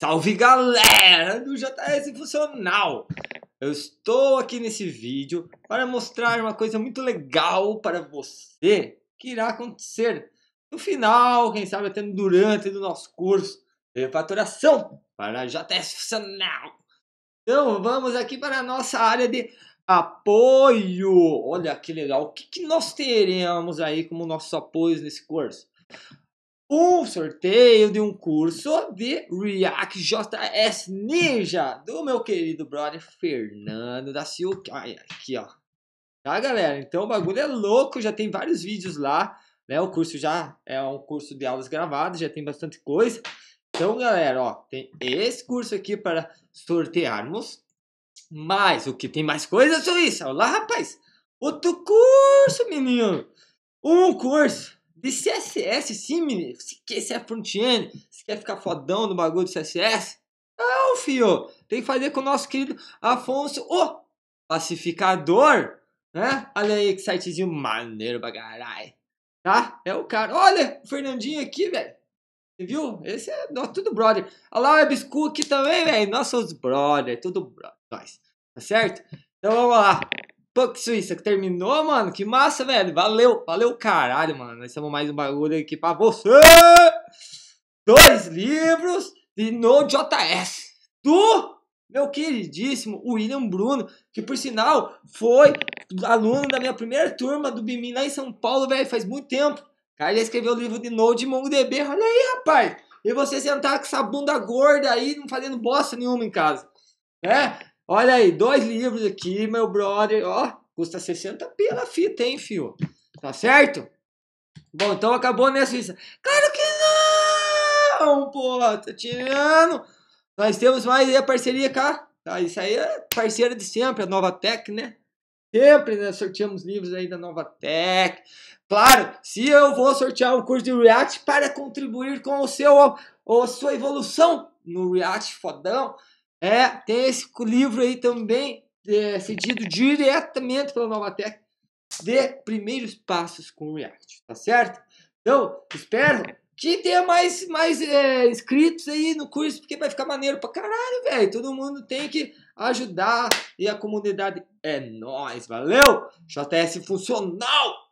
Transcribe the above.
Salve galera do JS Funcional! Eu estou aqui nesse vídeo para mostrar uma coisa muito legal para você que irá acontecer no final, quem sabe até durante do nosso curso de faturação para JS Funcional. Então vamos aqui para a nossa área de apoio. Olha que legal, o que, que nós teremos aí como nossos apoios nesse curso? um sorteio de um curso de React JS Ninja do meu querido brother Fernando da Silva. Aqui, ó. Tá, galera? Então o bagulho é louco, já tem vários vídeos lá, né? O curso já é um curso de aulas gravadas, já tem bastante coisa. Então, galera, ó, tem esse curso aqui para sortearmos. Mas o que tem mais coisa, Suíça? Olá, rapaz! Outro curso, menino! Um curso de CSS, sim, menino. Se quer ser é front-end, se quer ficar fodão no bagulho de CSS, não, fio. Tem que fazer com o nosso querido Afonso, o pacificador, né? Olha aí que sitezinho maneiro pra caralho, tá? É o cara. Olha, o Fernandinho aqui, velho. Viu? Esse é tudo brother. Olha lá o Ebscu aqui também, velho. Nossos brother, tudo brother. Nós. Tá certo? Então vamos lá. Pô, que Suíça, que terminou, mano. Que massa, velho. Valeu, valeu, caralho, mano. Nós temos mais um bagulho aqui pra você. Dois livros de no JS. Do meu queridíssimo William Bruno, que por sinal foi aluno da minha primeira turma do BIMIN lá em São Paulo, velho, faz muito tempo. Cara, ele escreveu o livro de Node MongoDB. Olha aí, rapaz. E você sentar com essa bunda gorda aí, não fazendo bosta nenhuma em casa. É, Olha aí, dois livros aqui, meu brother. Ó, custa 60 pela fita, hein, fio? Tá certo? Bom, então acabou nessa lista. Claro que não, pô, tá tirando. Nós temos mais a parceria cá. Tá, isso aí é parceira de sempre, a Nova Tech, né? Sempre né, sorteamos livros aí da Nova Tech. Claro, se eu vou sortear um curso de React para contribuir com o seu ou sua evolução no React fodão, é, tem esse livro aí também, é, cedido diretamente pela Novatec, de primeiros passos com React, tá certo? Então, espero que tenha mais, mais é, inscritos aí no curso, porque vai ficar maneiro pra caralho, velho. Todo mundo tem que ajudar e a comunidade é nós, valeu? JS Funcional!